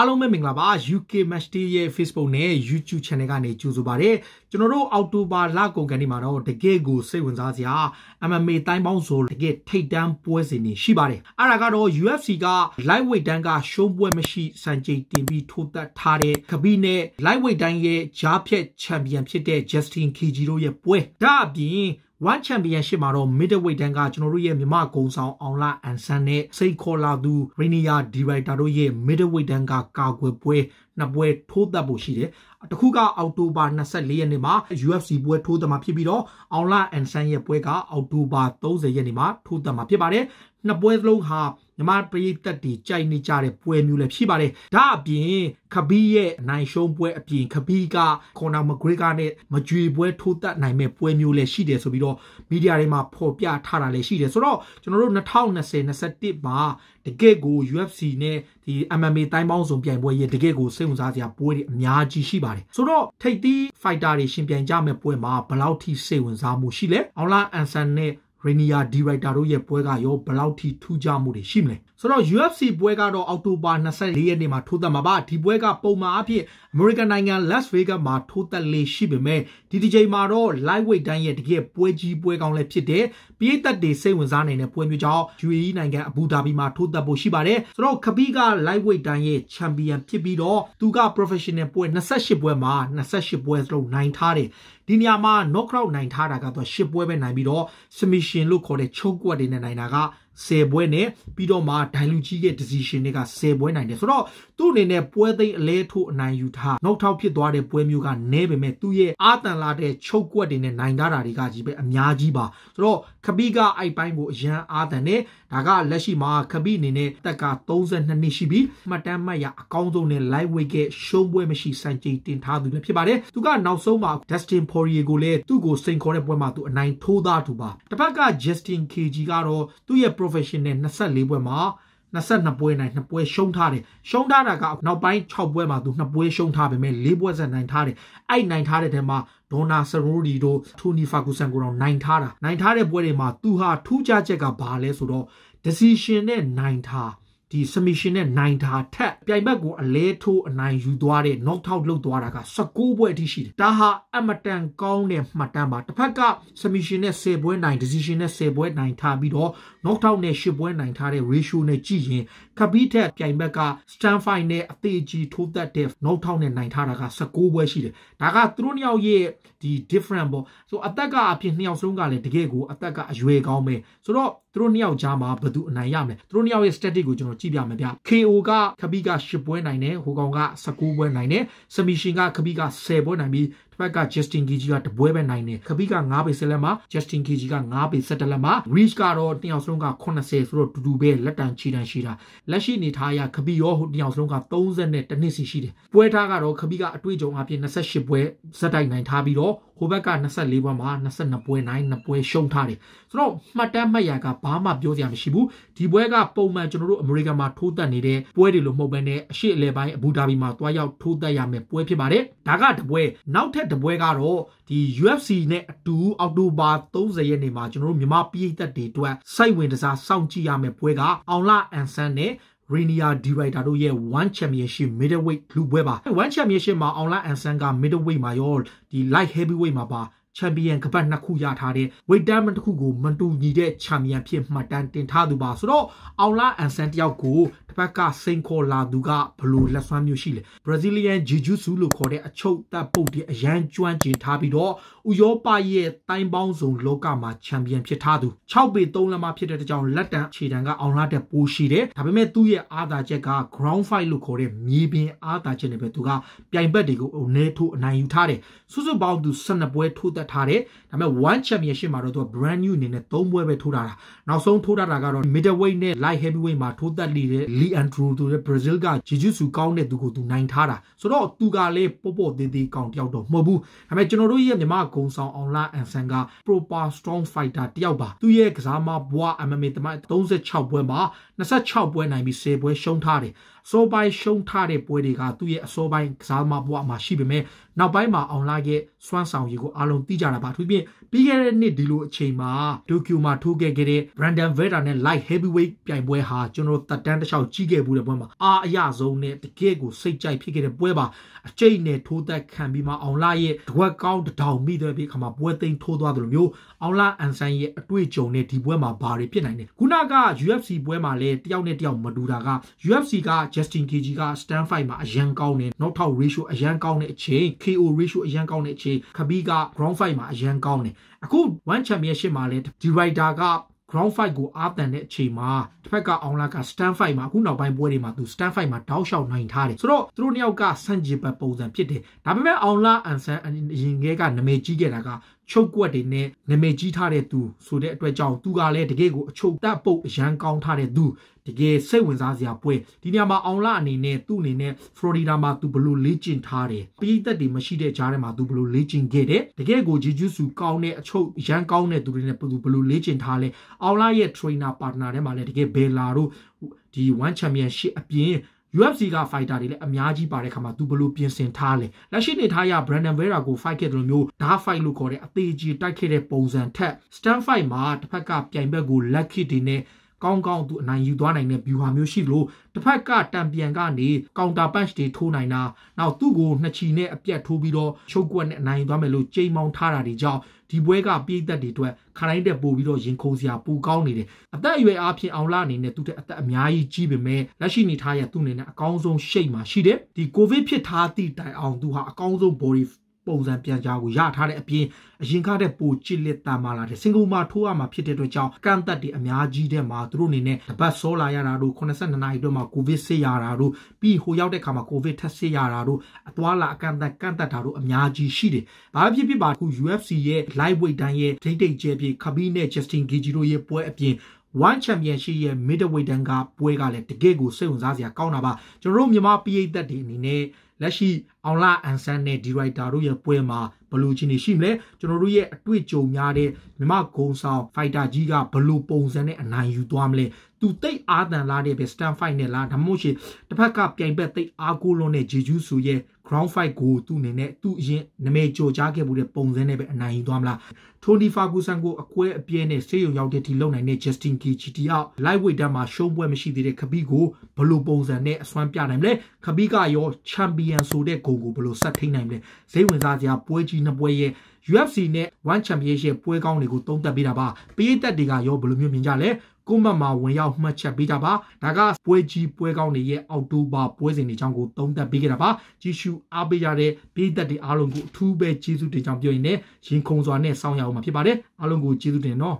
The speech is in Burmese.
အားလုံးပဲမင်္ဂလာပါ UK Match Day ရဲ့ Facebook နဲ့ YouTube Channel ကနေကြိုဆိုပါရစေကျွန်တော်တို့အောက်တိုဘာလကုန်ကန်ဒီမှာတော့တကယ့်ကိုစိတ်ဝင်စားစရာ MMA တိုင်းပေါင်းဆိုတကယ့်ထိတ်တန့်ပွဲစဉ်တွေရှိပါတယ်အဲ့ဒါကတော့ UFC က lightweight တန်းကရှုံးပွဲမရှိစံချိန်တင်ပြီးထိုးသက်ထားတဲ့ခပီးနဲ့ lightweight တန်းရဲ့ဂျားဖြတ်ချန်ပီယံဖြစ်တဲ့ Justin Kiji တို့ရဲ့ပွဲဒါအပြင် One Championship မှာတော့ Middleweight တန်းကကျွန်တော်တို့ရဲ့မြမကုံဆောင်အောင်လာအန်ဆန်နဲ့စိတ်ခေါ်လာသူ Rainier Director တို့ရဲ့ Middleweight တန်းကကာကွယ်ပွဲနှစ်ပွဲထိုးသတ်ဖို့ရှိတယ်တခုကအောက်တိုဘာ24ရက်နေ့မှာ UFC ပွဲထိုးသမှာဖြစ်ပြီးတော့အောင်လာအန်ဆန်ရဲ့ပွဲကအောက်တိုဘာ30ရက်နေ့မှာထိုးသမှာဖြစ်ပါတယ်နှစ်ပွဲစလုံးဟာမြမပရိသတ်တီကြိုက်နေကြတဲ့ပွဲမျိုးလည်းဖြစ်ပါတယ်ဒါအပြင်ခဘီရဲ့နိုင်ရှုံးပွဲအပြင်ခဘီကခွန်နာမဂရိကနဲ့မကြွေပွဲထိုးတက်နိုင်မဲ့ပွဲမျိုးလည်းရှိတယ်ဆိုပြီးတော့မီဒီယာတွေမှာဖော်ပြထားတာလည်းရှိတယ်ဆိုတော့ကျွန်တော်တို့2020 21မှာတကယ့်ကို UFC နဲ့ဒီ MMA တိုင်းပေါင်းစုံပြိုင်ပွဲရဲ့တကယ့်ကိုစိတ်ဝင်စားစရာပွဲတွေအများကြီးရှိပါတယ်ဆိုတော့ထိပ်သီး fighter တွေရှင်ပြိုင်ကြမဲ့ပွဲမှာဘယ်လောက်ထိစိတ်ဝင်စားမှုရှိလဲအောင်လာအန်ဆန်နဲ့ရေနီယာဒီရိုက်တာတို့ရဲ့ပွဲကရောဘယ်လောက်ထိထူးခြားမှုတွေရှိမလဲဆိုတော့ UFC ပွဲကတော့အောက်တိုဘာ24ရက်နေ့မှာထိုးသက်မှာပါဒီပွဲကပုံမှန်အဖြစ် American နိုင်ငံ Las Vegas မှာထိုးသက်လေရှိပေမဲ့ဒီဒီချိန်မှာတော့ lightweight တိုင်းရဲ့တကယ်ပွဲကြီးပွဲကောင်းလည်းဖြစ်တဲ့ပြည်သက်တွေစိတ်ဝင်စားနိုင်တဲ့ပွဲမျိုးကြောင့် UAE နိုင်ငံအဘူဒါဘီမှာထိုးသက်ဖို့ရှိပါတယ်ဆိုတော့ခပီးက lightweight တိုင်းရဲ့ champion ဖြစ်ပြီးတော့သူက professional ပွဲ28ပွဲမှာ28ပွဲစလုံးနိုင်ထားတယ်ဒီနေရာမှာ knock out နိုင်ထားတာကတော့ရှစ်ပွဲပဲနိုင်ပြီးတော့ submission လို့ခေါ်တဲ့ချုပ်ကွက်တွေနဲ့နိုင်တာက10ပွဲနဲ့ပြီးတော့မှဒိုင်လူကြီးရဲ့ decision တွေက10ပွဲနိုင်တယ်ဆိုတော့သူ့အနေနဲ့ပွဲသိမ်းအလဲထိုးအနိုင်ယူထားနောက်ထောက်ဖြစ်သွားတဲ့ပွဲမျိုးကနည်းပေမဲ့သူ့ရဲ့အာတန်လာတဲ့ချုပ်ကွက်တွေနဲ့နိုင်တာတွေကကြီးပဲအများကြီးပါဆိုတော့ခပီးကအိုက်ပိုင်းကိုအရန်အာတန်နဲ့ဒါကလက်ရှိမှာခပီးအနေနဲ့တက်က32နှစ်ရှိပြီးမှတ်တမ်းမှတ်ရအကောင်းဆုံးနဲ့ live weight ကရှုံးပွဲမရှိစံချိန်တင်ထားသူလည်းဖြစ်ပါတယ်သူကနောက်ဆုံးမှာ Dustin Poirier ကိုလည်းသူ့ကိုစိန်ခေါ်တဲ့ပွဲမှာသူအနိုင်ထိုးသားသူပါတစ်ဖက်က Justin KG ကတော့သူ့ရဲ့ professional 24ပွဲမှာ22ပွဲနိုင်2ပွဲရှုံးထားတယ်ရှုံးထားတာကနောက်ပိုင်း6ပွဲမှာသူ2ပွဲရှုံးထားပေမဲ့4ပွဲဆက်နိုင်ထားတယ်အဲ့နိုင်ထားတဲ့ထဲမှာဒေါ်နာဆရိုဒီတို့ထိုနီဖာကူဆန်ကိုတော့နိုင်ထားတာနိုင်ထားတဲ့ပွဲတွေမှာသူဟာထူးခြားချက်ကဘာလဲဆိုတော့ decision နဲ့နိုင်ထားဒီ submission နဲ့နိုင်တာထက်ပြိုင်ဘက်ကိုအလဲထိုးအနိုင်ယူသွားတဲ့ knockout လုပ်သွားတာက16ပွဲအထိရှိတယ်။ဒါဟာအမတန်ကောင်းတဲ့မှတ်တမ်းပါ။တစ်ဖက်က submission နဲ့10ပွဲနိုင် decision နဲ့10ပွဲနိုင်ထားပြီးတော့ knockout နဲ့10ပွဲနိုင်ထားတဲ့ ratio နဲ့ကြည့်ရင်ကပီးထက်ပြိုင်ဘက်က stand fight နဲ့အသေးကြီးထိုးသက်တဲ့ knockout နဲ့နိုင်ထားတာက16ပွဲရှိတယ်။ဒါကသူတို့နှစ်ယောက်ရဲ့ဒီ different ပေါ့။ဆိုအသက်ကအပြင်နှစ်ယောက်စလုံးကလည်းတကယ်ကိုအသက်ကအရွယ်ကောင်းပဲ။ဆိုတော့သူတို့နှစ်ယောက်ကြားမှာဘယ်သူအနိုင်ရမလဲ။သူတို့နှစ်ယောက်ရဲ့ static ကိုကျွန်တော်ကြည့်ပြမယ်ဗျ KO ကခပီးက10ပွဲနိုင်တယ်ဟိုကောင်က19ပွဲနိုင်တယ်ဆမီရှင်ကခပီးက10ပွဲနိုင်ပြီးဘက်က Justin Gigi ကတပွဲပဲနိုင်တယ်ခပိက9ပေ7လက်မှာ Justin Gigi က9ပေ7လက်မှာ Reach ကတော့တင်အောင်စလုံးက80ဆိုတော့တူတူပဲလက်တန်ချီတန်ရှိတာလက်ရှိအနေထားအရခပိရောဟိုတင်အောင်စလုံးက30နဲ့တနစ်စီရှိတယ်ပွဲထားကတော့ခပိကအတွေ့အကြုံအပြင်28ပွဲဇက်တိုက်နိုင်ထားပြီးတော့ဟိုဘက်က24ပွဲမှာ22ပွဲနိုင်2ပွဲရှုံးထားတယ်ဆိုတော့မှတ်တမ်းမှတ်ရာကဘာမှပြောစရာမရှိဘူးဒီပွဲကပုံမှန်ကျွန်တော်တို့အမေရိကန်မှာထိုးတက်နေတဲ့ပွဲတွေလို့မဟုတ်ဘဲနဲ့အရှိအလဲပိုင်းအဘူဒါဘီမှာတွားရောက်ထိုးတက်ရမယ်ပွဲဖြစ်ပါတယ်ဒါကတပွဲနောက်ထပ်တပွဲကတော့ဒီ UFC နဲ့အတူအောက်တိုဘာ30ရက်နေ့မှာကျွန်တော်တို့မြန်မာပြည်သက်တွေအတွက်စိုက်ဝင်တစားစောင့်ကြည့်ရမယ့်ပွဲကအောင်လအန်ဆန်နဲ့ရီနီယာဒီရိုက်တာတို့ရဲ့1 championship middleweight လူပွဲပါ1 championship မှာအောင်လအန်ဆန်က middleweight မှာရောဒီ light heavyweight မှာပါချန်ပီယံကပတ်နှစ်ခုရထားတဲ့ဝိတ်တမ်းတစ်ခုကိုမတူညီတဲ့ချန်ပီယံဖြစ်မှတ်တမ်းတင်ထားသူပါဆိုတော့အောင်လာအန်ဆန်တယောက်ကိုဘက်ကစိန်ခေါ်လာသူကဘလို့လက်စွမ်းမျိုးရှိလဲ Brazilian Jiu-Jitsu လို့ခေါ်တဲ့အချုပ်တပ်ပုတ်တွေအရန်ကျွမ်းကျင်ထားပြီးတော့ဥရောပရဲ့တိုင်းပေါင်းစုံလောကမှာချန်ပီယံဖြစ်ထားသူ6ပေ3လမ်းမဖြစ်တဲ့တကြောင်လက်တန်ခြေတံကအောင်လာတဲ့ပိုးရှိတယ်ဒါပေမဲ့သူ့ရဲ့အားသာချက်က ground fight လို့ခေါ်တဲ့မြေပြင်အားသာချက်နဲ့ပဲသူကပြိုင်ဘက်တွေကိုအနှဲထိုးအနိုင်ယူထားတယ်စုစုပေါင်းသူ12ပွဲထိုးသက်ထားတယ်ဒါပေမဲ့ one championship မှာတော့သူက brand new အနေနဲ့3ပွဲပဲထိုးထားတာနောက်ဆုံးထိုးထားတာကတော့ middleweight နဲ့ light heavyweight မှာထိုးသက်လေတဲ့ Lee Ronaldo Andrew ဆိုတဲ့ Brazil က Jiu-Jitsu ကောင်းတဲ့သူကိုသူနိုင်ထားတာဆိုတော့သူကလည်းပေါ့ပေါ့သေးသေးကောင်းတယောက်တော့မဟုတ်ဘူးဒါပေမဲ့ကျွန်တော်တို့ရဲ့မြမဂုံဆောင်အောင်လာအန်ဆန်က proper strong fighter တယောက်ပါသူရဲ့ကစားမဘွား MMA တမ36ပွဲမှာ26ပွဲနိုင်ပြီး10ပွဲရှုံးထားတယ်စောပိုင်းရှုံးထားတဲ့ပွဲတွေကသူ့ရဲ့အစောပိုင်းကစားမဘွားမှာရှိပေမဲ့နောက်ပိုင်းမှာအောင်လာရဲ့စွမ်းဆောင်ရည်ကိုအားလုံးသိကြတာပါသူဖြင့်ပြီးခဲ့တဲ့နှစ်ဒီလိုအချိန်မှာဒိုကျူမှာထိုးခဲ့ခဲ့တဲ့ Brandon Vera နဲ့ Light Heavyweight ပြိုင်ပွဲဟာကျွန်တော်တက်တန်းတစ်လျှောက်ကြီးခဲ့မှုတဲ့ပွဲမှာအာအယဆုံးနဲ့တကယ့်ကိုစိတ်ကြိုက်ဖြစ်ခဲ့တဲ့ပွဲပါအကျိတ်နဲ့ထိုးသက်ခံပြီးမှအောင်လာရဲ့တဝက်ကောင်းတထောင်မိတဲ့ပြီးခါမှာပွဲသိမ်းထိုးသွားတယ်လို့မျိုးအောင်လာအန်ဆန်ရဲ့အတွေ့အကြုံနဲ့ဒီပွဲမှာဘာတွေဖြစ်နိုင်လဲခုနက UFC ပွဲမှာလည်းတယောက်နဲ့တယောက်မတူတာက UFC က Justin Gage က Stand Fight မှာအရန်ကောင်းတယ် Knockout Ratio အရန်ကောင်းတဲ့အချိန် KO Ratio အရန်ကောင်းတဲ့အချိန်ခဘီက ground fight မှာအရန်ကောင်းတယ်အခု one championship မှာလည်းဒီ rider က ground fight ကိုအားတန်တဲ့အချိန်မှာတစ်ဖက်ကအောင်လာက stand fight မှာအခုနောက်ပိုင်းပွဲတွေမှာသူ stand fight မှာတောက်လျှောက်နိုင်ထားတယ်ဆိုတော့သူတို့နှစ်ယောက်ကစန့်ကျင်ဘက်ပုံစံဖြစ်တယ်ဒါပေမဲ့အောင်လာအန်ဆန်အရင်ကကနမေကြီးခဲ့တာကချုပ်ကွက်တွေနဲ့နာမည်ကြီးထားတဲ့သူဆိုတဲ့အတွက်ကြောင့်သူကလည်းတကယ်ကိုအချုပ်တက်ပုတ်အရန်ကောင်းထားတဲ့သူတကယ်စိတ်ဝင်စားစရာပွဲဒီနေရာမှာအောင်လအနေနဲ့သူ့အနေနဲ့ဖလော်ရီဒါမှာသူဘလို့လေ့ကျင့်ထားတယ်ပြည်သက်တွေမရှိတဲ့ကြားထဲမှာသူဘလို့လေ့ကျင့်ခဲ့တယ်တကယ်ကိုဂျီဂျူးစုကောင်းတဲ့အချုပ်ရန်ကောင်းတဲ့သူတွေနဲ့သူဘလို့လေ့ကျင့်ထားလဲအောင်လရဲ့ trainer partner ထဲမှာလည်းတကယ်ဘယ်လာတို့ဒီ one championship အပြင် UFC က fighter တွေလည်းအများကြီးပါတဲ့ခါမှာသူဘလို့ပြင်ဆင်ထားလဲလက်ရှိနေထားရ Brandon Vera ကို fight ခဲ့တယ်လို့မျိုးဒါ fight လို့ခေါ်တဲ့အသေးကြီးတိုက်ခဲ့တဲ့ပုံစံထက် stand fight မှာတစ်ဖက်ကပြိုင်ဘက်ကို luck kick တွေနဲ့ကောင်းကောင်းသူအနိုင်ယူသွားနိုင်တဲ့ view ဟာမျိုးရှိလို့တစ်ဖက်ကတံပြန်ကနေ counter punch တွေထိုးနိုင်တာနောက်သူ့ကိုနှစ်ချီနဲ့အပြတ်ထိုးပြီးတော့ချုပ်ကွက်နဲ့အနိုင်ယူသွားမယ်လို့ချိန်မောင်းထားတာတွေကြောင့်ဒီပွဲကပြည်သက်တွေအတွက်ခရိုင်းတက်ပို့ပြီးတော့ရင်ခုန်စရာပိုကောင်းနေတယ်အသက်အရွယ်အပြင်အောင်လာအနေနဲ့သူ့တဲ့အသက်အများကြီးကြီးပေမဲ့လက်ရှိနေထားရသူ့အနေနဲ့အကောင်းဆုံးရှိတ်မှာရှိတယ်ဒီကိုဗစ်ဖြစ်ထားသည့်တိုင်အောင်သူဟာအကောင်းဆုံး body ပုံစံပြန်ကြားကိုရထားတဲ့အပြင်အရင်ကတည်းပိုကြစ်လက်တမ်းမာလာတဲ့စင်ကာပူမှာထိုးရမှာဖြစ်တဲ့အတွက်ကြောင့်ကန့်သက်တွေအများကြီးတဲ့မှာသူတို့အနေနဲ့တပတ်ဆောလာရတာတို့82နာရီအတွက်မှာကိုဗစ်ဆေးရတာတို့ပြီးဟိုရောက်တဲ့ခါမှာကိုဗစ်ထပ်ဆေးရတာတို့အသွာလာအကန့်သတ်ကန့်သက်တာတို့အများကြီးရှိတယ်။ဘာဖြစ်ဖြစ်ပါခု UFC ရဲ့ lightweight တိုင်းရဲ့ဒိတ်ဒိတ်ကျဲပြေခဘီနဲ့ Justin Gaethje တို့ရဲ့ပွဲအပြင် One Championship ရဲ့ Middleweight တန်းကပွဲကလည်းတကယ့်ကိုစိတ်ဝင်စားစရာကောင်းတာပါကျွန်တော်တို့မြန်မာပြည်သက်တွေအနေနဲ့လက်ရှိအောင်လာအန်ဆန်နဲ့ဒီရိုက်တာတို့ရဲ့ပွဲမှာဘလူးချင်းတွေရှိမလဲကျွန်တော်တို့ရဲ့အတွေ့အကြုံများတဲ့မြမဂုံဆောင်ဖိုက်တာကြီးကဘလူးပုံစံနဲ့အနိုင်ယူသွားမလဲသူတိတ်အာသန်လာတဲ့ပဲစတန်ဖိုက်နဲ့လားဒါမှမဟုတ်ရှင်တစ်ဖက်ကပြိုင်ဘက်တိတ်အာကိုလွန်နဲ့ဂျေဂျူးဆိုရဲ့ ground fight ကိုသူ့အနေနဲ့သူ့အရင်နမဲကြော်ကြားခဲ့မှုတဲ့ပုံစံနဲ့ပဲအနိုင်ယူသွားမလားထိုနီဖာဂူဆန်ကိုအကွဲအပြဲနဲ့ဆေးရုံရောက်တဲ့ထိလုံနိုင်တဲ့ Justin KGT အောက် lightweight တန်းမှာရှုံးပွဲမရှိသေးတဲ့ခပီးကိုဘလို့ပုံစံနဲ့အစွမ်းပြနိုင်မလဲခပီးကရော champion ဆိုတဲ့ဂုံကိုဘယ်လိုဆက်ထိနိုင်မလဲစိတ်ဝင်စားစရာပွဲကြီးနှစ်ပွဲရဲ့ UFC နဲ့ One Championship ပွဲကောင်းတွေကိုသုံးသပ်ပေးတာပါပေးသက်တွေကရောဘယ်လိုမျိုးမြင်ကြလဲကိုမတ်မှာဝင်ရောက်မှတ်ချက်ပေးကြပါဒါကပွဲကြီးပွဲကောင်းတွေရဲ့အောက်တိုဘာပွဲစဉ်တွေကြောင့်ကိုသုံးသပ်ပေးကြတာပါကြီးစုအားပေးကြတဲ့ပေးသက်တွေအားလုံးကိုအထူးပဲကျေးဇူးတင်ကြောင်းပြောရင်းနဲ့ရင်ခုန်စွာနဲ့စောင့်ရအောင်မှာဖြစ်ပါတယ်အားလုံးကိုကျေးဇူးတင်နော်